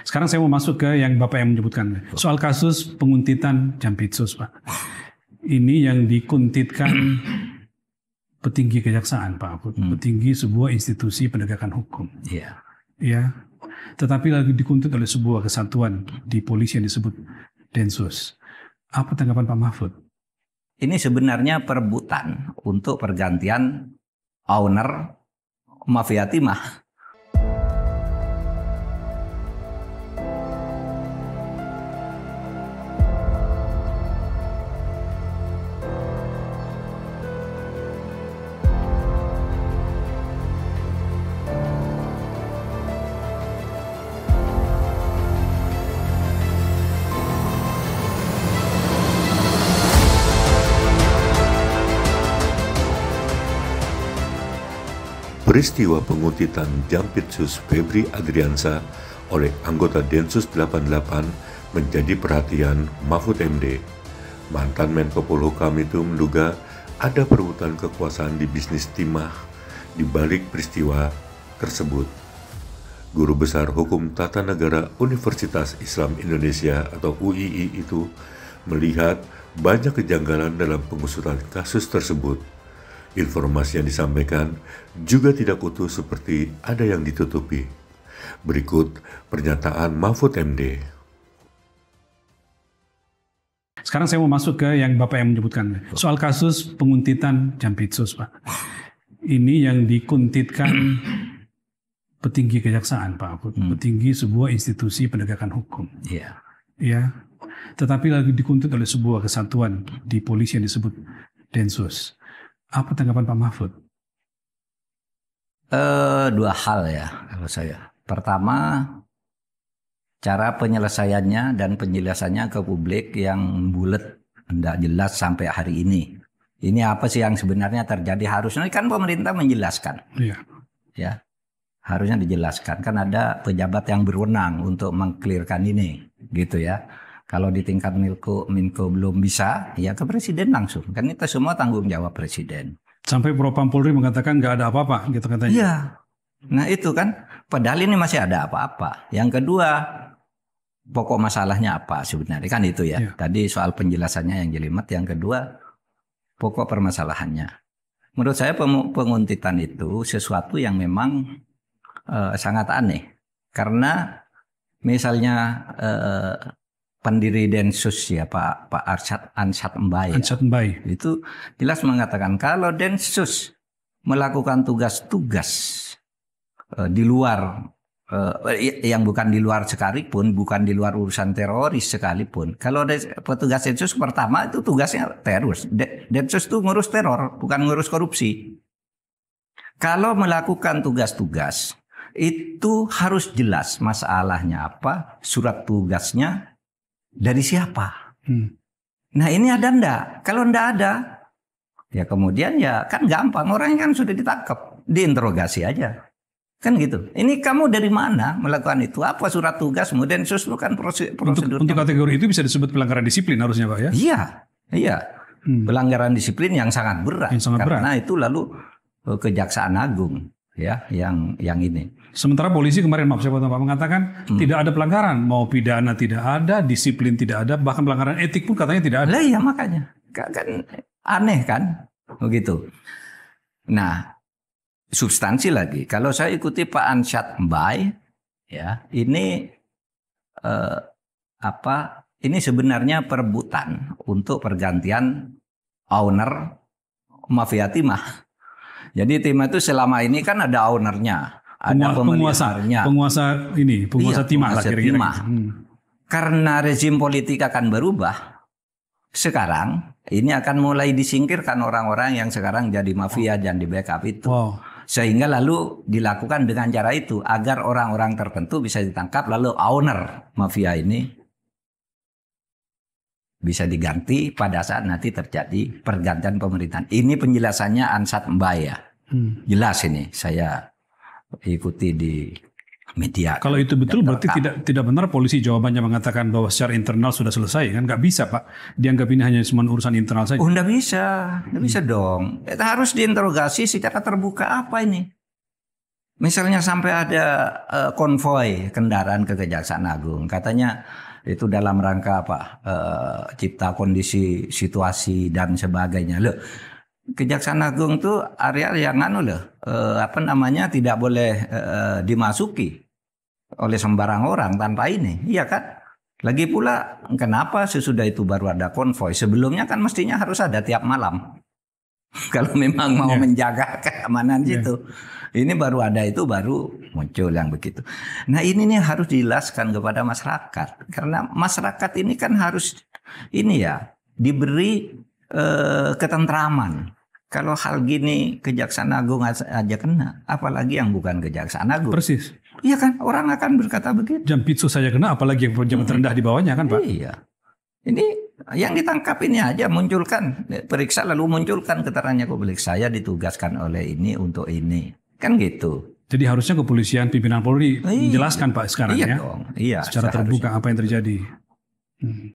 Sekarang saya mau masuk ke yang Bapak yang menyebutkan. Soal kasus penguntitan Jampitsus, Pak. Ini yang dikuntitkan petinggi kejaksaan, Pak. Hmm. Petinggi sebuah institusi penegakan hukum. Iya. Ya. Tetapi lagi dikuntit oleh sebuah kesatuan di polisi yang disebut Densus. Apa tanggapan Pak Mahfud? Ini sebenarnya perebutan untuk pergantian owner mafia timah. peristiwa penguntitan Jampitsus Febri Adriansa oleh anggota Densus 88 menjadi perhatian Mahfud MD. Mantan Menko Polhukam itu menduga ada perebutan kekuasaan di bisnis timah di balik peristiwa tersebut. Guru Besar Hukum Tata Negara Universitas Islam Indonesia atau UII itu melihat banyak kejanggalan dalam pengusutan kasus tersebut. Informasi yang disampaikan juga tidak utuh seperti ada yang ditutupi. Berikut pernyataan Mahfud MD. Sekarang saya mau masuk ke yang Bapak yang menyebutkan. Soal kasus penguntitan Jampitsus, Pak. Ini yang dikuntitkan petinggi kejaksaan, Pak Hmm. Petinggi sebuah institusi penegakan hukum. Iya. Yeah. Ya. Tetapi lagi dikuntut oleh sebuah kesatuan di polisi yang disebut Densus. Apa tanggapan Pak Mahfud? Uh, dua hal ya kalau saya. Pertama, cara penyelesaiannya dan penjelasannya ke publik yang bulat, tidak jelas sampai hari ini. Ini apa sih yang sebenarnya terjadi? Harusnya kan pemerintah menjelaskan. Iya. Ya. Harusnya dijelaskan. Kan ada pejabat yang berwenang untuk mengklirkan ini, gitu ya. Kalau di tingkat milko, Minko belum bisa, ya ke Presiden langsung. Kan kita semua tanggung jawab Presiden. Sampai Propam Polri mengatakan nggak ada apa-apa gitu katanya. Iya. Nah itu kan, padahal ini masih ada apa-apa. Yang kedua, pokok masalahnya apa sebenarnya kan itu ya. ya. Tadi soal penjelasannya yang jelimet, yang kedua pokok permasalahannya. Menurut saya penguntitan itu sesuatu yang memang uh, sangat aneh karena misalnya uh, pendiri Densus ya Pak Pak Arsyad Ansyad Mbai. Ya. Ansyad Mbai. Itu jelas mengatakan kalau Densus melakukan tugas-tugas uh, di luar uh, yang bukan di luar sekalipun, bukan di luar urusan teroris sekalipun. Kalau petugas Densus pertama itu tugasnya teroris. Densus itu ngurus teror, bukan ngurus korupsi. Kalau melakukan tugas-tugas itu harus jelas masalahnya apa, surat tugasnya, dari siapa? Hmm. Nah ini ada ndak? Kalau ndak ada, ya kemudian ya kan gampang. orang kan sudah ditangkap, diinterogasi aja. Kan gitu. Ini kamu dari mana melakukan itu? Apa surat tugas? Kemudian justru kan prosedur. Untuk, untuk kategori itu bisa disebut pelanggaran disiplin harusnya Pak ya? Iya. Iya. Hmm. Pelanggaran disiplin yang sangat berat. Yang sangat karena berat. itu lalu eh, Kejaksaan Agung ya yang yang ini. Sementara polisi kemarin maaf saya potong mengatakan hmm. tidak ada pelanggaran, mau pidana tidak ada, disiplin tidak ada, bahkan pelanggaran etik pun katanya tidak ada. Lah iya makanya. Kan, kan aneh kan? Begitu. Oh, nah, substansi lagi. Kalau saya ikuti Pak Ansyad Mbai ya, ini eh, apa? Ini sebenarnya perebutan untuk pergantian owner mafia timah jadi tim itu selama ini kan ada ownernya, ada penguasa, penguasa ini, iya, penguasa iya, timah penguasa lah kira-kira. Hmm. Karena rezim politik akan berubah, sekarang ini akan mulai disingkirkan orang-orang yang sekarang jadi mafia dan di backup itu. Wow. Sehingga lalu dilakukan dengan cara itu agar orang-orang tertentu bisa ditangkap lalu owner mafia ini bisa diganti pada saat nanti terjadi pergantian pemerintahan. Ini penjelasannya Ansat Mbaya. Hmm. Jelas ini saya ikuti di media. Kalau itu betul berarti tidak tidak benar polisi jawabannya mengatakan bahwa secara internal sudah selesai kan nggak bisa pak dianggap ini hanya cuma urusan internal saja. Oh nggak bisa, nggak hmm. bisa dong. Kita eh, harus diinterogasi secara terbuka apa ini. Misalnya sampai ada uh, konvoy kendaraan ke Kejaksaan Agung, katanya itu dalam rangka apa uh, cipta kondisi situasi dan sebagainya loh Kejaksaan Agung itu area yang anu loh, eh, apa namanya tidak boleh eh, dimasuki oleh sembarang orang tanpa ini, iya kan? Lagi pula kenapa sesudah itu baru ada konvoy? Sebelumnya kan mestinya harus ada tiap malam. kalau memang mau yeah. menjaga keamanan yeah. Gitu. Ini baru ada itu baru muncul yang begitu. Nah ini nih harus dijelaskan kepada masyarakat karena masyarakat ini kan harus ini ya diberi eh, ketentraman. Kalau hal gini Kejaksaan Agung aja kena, apalagi yang bukan Kejaksaan Agung. Persis. Iya kan, orang akan berkata begitu. Jam pizza saja kena, apalagi yang jam terendah di bawahnya kan, Pak? Iya. Ini yang ditangkap ini aja munculkan periksa lalu munculkan keterangannya publik saya ditugaskan oleh ini untuk ini kan gitu jadi harusnya kepolisian pimpinan Polri iya, menjelaskan Pak sekarang iya ya. Dong, iya, secara terbuka apa yang terjadi. Hmm.